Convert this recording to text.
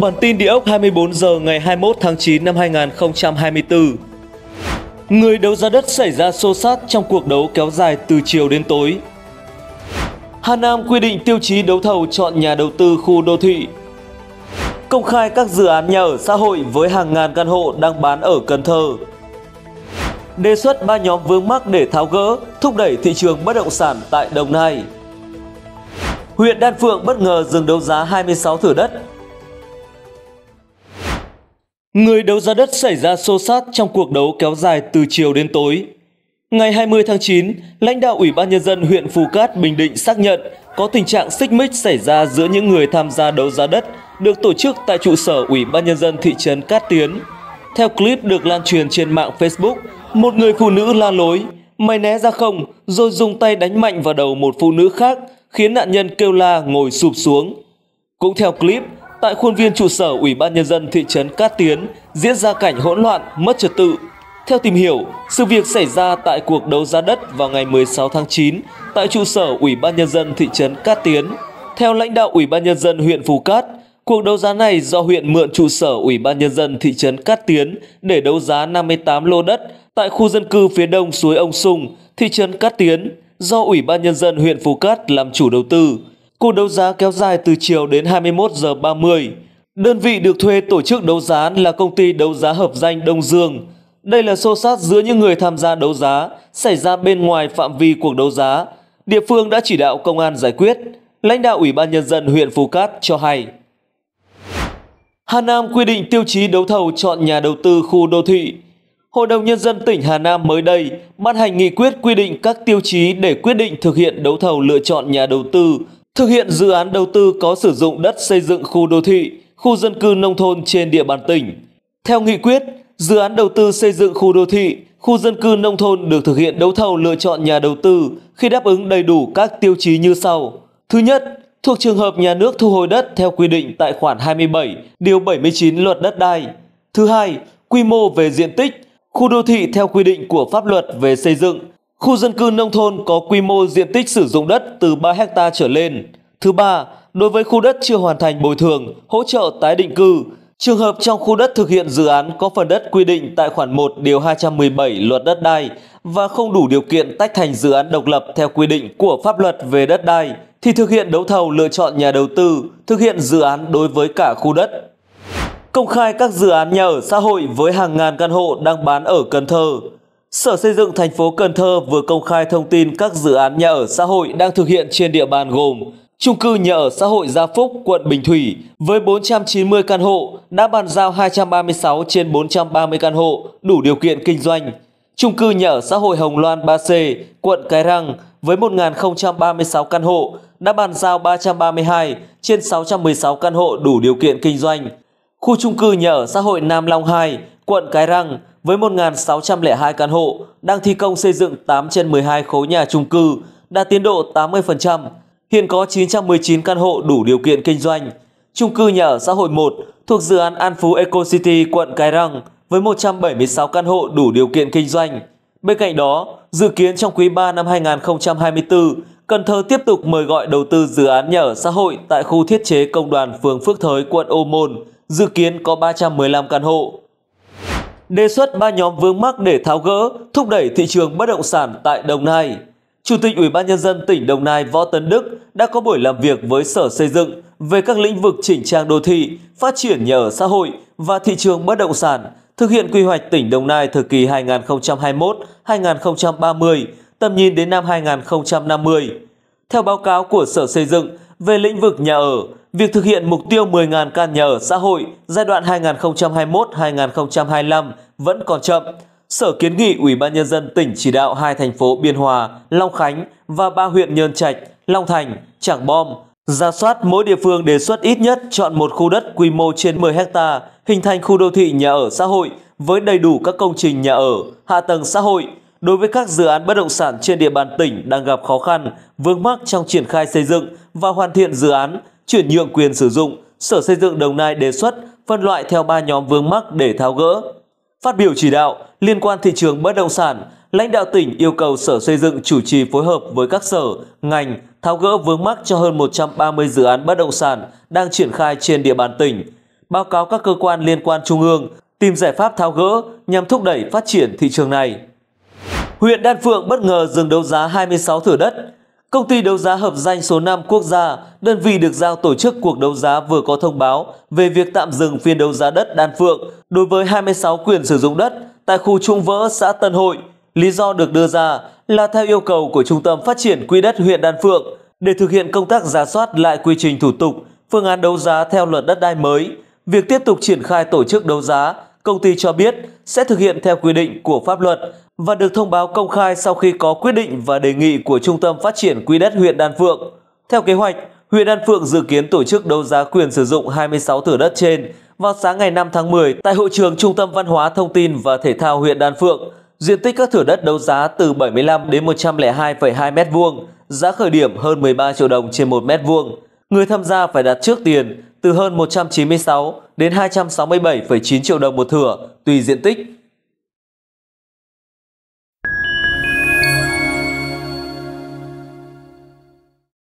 Bản tin địa ốc 24 giờ ngày 21 tháng 9 năm 2024 Người đấu giá đất xảy ra xô xát trong cuộc đấu kéo dài từ chiều đến tối Hà Nam quy định tiêu chí đấu thầu chọn nhà đầu tư khu đô thị Công khai các dự án nhà ở xã hội với hàng ngàn căn hộ đang bán ở Cần Thơ Đề xuất ba nhóm vướng mắc để tháo gỡ, thúc đẩy thị trường bất động sản tại Đồng Nai Huyện Đan Phượng bất ngờ dừng đấu giá 26 thửa đất Người đấu giá đất xảy ra xô xát trong cuộc đấu kéo dài từ chiều đến tối. Ngày 20 tháng 9, lãnh đạo Ủy ban Nhân dân huyện Phù Cát, Bình Định xác nhận có tình trạng xích mích xảy ra giữa những người tham gia đấu giá đất được tổ chức tại trụ sở Ủy ban Nhân dân thị trấn Cát Tiến. Theo clip được lan truyền trên mạng Facebook, một người phụ nữ la lối, mày né ra không rồi dùng tay đánh mạnh vào đầu một phụ nữ khác khiến nạn nhân kêu la ngồi sụp xuống. Cũng theo clip, Tại khuôn viên trụ sở Ủy ban Nhân dân thị trấn Cát Tiến diễn ra cảnh hỗn loạn, mất trật tự. Theo tìm hiểu, sự việc xảy ra tại cuộc đấu giá đất vào ngày 16 tháng 9 tại trụ sở Ủy ban Nhân dân thị trấn Cát Tiến. Theo lãnh đạo Ủy ban Nhân dân huyện Phú Cát, cuộc đấu giá này do huyện mượn trụ sở Ủy ban Nhân dân thị trấn Cát Tiến để đấu giá 58 lô đất tại khu dân cư phía đông suối Ông Sùng, thị trấn Cát Tiến do Ủy ban Nhân dân huyện Phú Cát làm chủ đầu tư. Cuộc đấu giá kéo dài từ chiều đến 21 giờ 30. Đơn vị được thuê tổ chức đấu giá là công ty đấu giá hợp danh Đông Dương. Đây là xô sát giữa những người tham gia đấu giá xảy ra bên ngoài phạm vi cuộc đấu giá. Địa phương đã chỉ đạo công an giải quyết. Lãnh đạo Ủy ban Nhân dân huyện Phú Cát cho hay. Hà Nam quy định tiêu chí đấu thầu chọn nhà đầu tư khu đô thị. Hội đồng Nhân dân tỉnh Hà Nam mới đây ban hành nghị quyết quy định các tiêu chí để quyết định thực hiện đấu thầu lựa chọn nhà đầu tư Thực hiện dự án đầu tư có sử dụng đất xây dựng khu đô thị, khu dân cư nông thôn trên địa bàn tỉnh. Theo nghị quyết, dự án đầu tư xây dựng khu đô thị, khu dân cư nông thôn được thực hiện đấu thầu lựa chọn nhà đầu tư khi đáp ứng đầy đủ các tiêu chí như sau. Thứ nhất, thuộc trường hợp nhà nước thu hồi đất theo quy định tại khoản 27, điều 79 luật đất đai. Thứ hai, quy mô về diện tích, khu đô thị theo quy định của pháp luật về xây dựng Khu dân cư nông thôn có quy mô diện tích sử dụng đất từ 3 ha trở lên. Thứ ba, đối với khu đất chưa hoàn thành bồi thường, hỗ trợ tái định cư, trường hợp trong khu đất thực hiện dự án có phần đất quy định tại khoản 1 điều 217 luật đất đai và không đủ điều kiện tách thành dự án độc lập theo quy định của pháp luật về đất đai thì thực hiện đấu thầu lựa chọn nhà đầu tư, thực hiện dự án đối với cả khu đất. Công khai các dự án nhà ở xã hội với hàng ngàn căn hộ đang bán ở Cần Thơ, Sở Xây dựng thành phố Cần Thơ vừa công khai thông tin các dự án nhà ở xã hội đang thực hiện trên địa bàn gồm Trung cư nhà ở xã hội Gia Phúc, quận Bình Thủy với 490 căn hộ đã bàn giao 236 trên 430 căn hộ đủ điều kiện kinh doanh. Trung cư nhà ở xã hội Hồng Loan 3C, quận Cái Răng với 1.036 căn hộ đã bàn giao 332 trên 616 căn hộ đủ điều kiện kinh doanh. Khu trung cư nhà ở xã hội Nam Long 2, quận Cái Răng với 1.602 căn hộ đang thi công xây dựng 8 trên 12 khối nhà trung cư, đạt tiến độ 80%. Hiện có 919 căn hộ đủ điều kiện kinh doanh. Trung cư nhà ở xã hội 1 thuộc dự án An Phú Eco City quận Cái Răng với 176 căn hộ đủ điều kiện kinh doanh. Bên cạnh đó, dự kiến trong quý 3 năm 2024, Cần Thơ tiếp tục mời gọi đầu tư dự án nhà ở xã hội tại khu thiết chế công đoàn phường Phước Thới, quận Ô Môn, dự kiến có 315 căn hộ đề xuất ba nhóm vướng mắc để tháo gỡ, thúc đẩy thị trường bất động sản tại Đồng Nai. Chủ tịch Ủy ban nhân dân tỉnh Đồng Nai Võ Tấn Đức đã có buổi làm việc với Sở Xây dựng về các lĩnh vực chỉnh trang đô thị, phát triển nhà ở xã hội và thị trường bất động sản, thực hiện quy hoạch tỉnh Đồng Nai thời kỳ 2021-2030, tầm nhìn đến năm 2050. Theo báo cáo của Sở Xây dựng về lĩnh vực nhà ở, việc thực hiện mục tiêu 10.000 căn nhà ở xã hội giai đoạn 2021-2025 vẫn còn chậm. Sở kiến nghị Ủy ban Nhân dân tỉnh chỉ đạo hai thành phố Biên Hòa, Long Khánh và ba huyện Nhơn Trạch, Long Thành, Trảng Bom, ra soát mỗi địa phương đề xuất ít nhất chọn một khu đất quy mô trên 10 ha hình thành khu đô thị nhà ở xã hội với đầy đủ các công trình nhà ở, hạ tầng xã hội. Đối với các dự án bất động sản trên địa bàn tỉnh đang gặp khó khăn, vướng mắc trong triển khai xây dựng và hoàn thiện dự án, chuyển nhượng quyền sử dụng, Sở Xây dựng Đồng Nai đề xuất phân loại theo 3 nhóm vướng mắc để tháo gỡ. Phát biểu chỉ đạo liên quan thị trường bất động sản, lãnh đạo tỉnh yêu cầu Sở Xây dựng chủ trì phối hợp với các sở, ngành tháo gỡ vướng mắc cho hơn 130 dự án bất động sản đang triển khai trên địa bàn tỉnh. Báo cáo các cơ quan liên quan trung ương tìm giải pháp tháo gỡ nhằm thúc đẩy phát triển thị trường này. Huyện Đan Phượng bất ngờ dừng đấu giá 26 thửa đất, Công ty đấu giá hợp danh số 5 quốc gia, đơn vị được giao tổ chức cuộc đấu giá vừa có thông báo về việc tạm dừng phiên đấu giá đất Đan Phượng đối với 26 quyền sử dụng đất tại khu Trung Vỡ, xã Tân Hội. Lý do được đưa ra là theo yêu cầu của Trung tâm Phát triển Quỹ đất huyện Đan Phượng để thực hiện công tác giả soát lại quy trình thủ tục, phương án đấu giá theo luật đất đai mới. Việc tiếp tục triển khai tổ chức đấu giá, công ty cho biết sẽ thực hiện theo quy định của pháp luật và được thông báo công khai sau khi có quyết định và đề nghị của Trung tâm Phát triển Quỹ đất huyện Đan Phượng. Theo kế hoạch, huyện Đan Phượng dự kiến tổ chức đấu giá quyền sử dụng 26 thửa đất trên vào sáng ngày 5 tháng 10 tại hội trường Trung tâm Văn hóa Thông tin và Thể thao huyện Đan Phượng. Diện tích các thửa đất đấu giá từ 75 đến 102,2 m2, giá khởi điểm hơn 13 triệu đồng trên 1 m2. Người tham gia phải đặt trước tiền từ hơn 196 đến 267,9 triệu đồng một thửa tùy diện tích.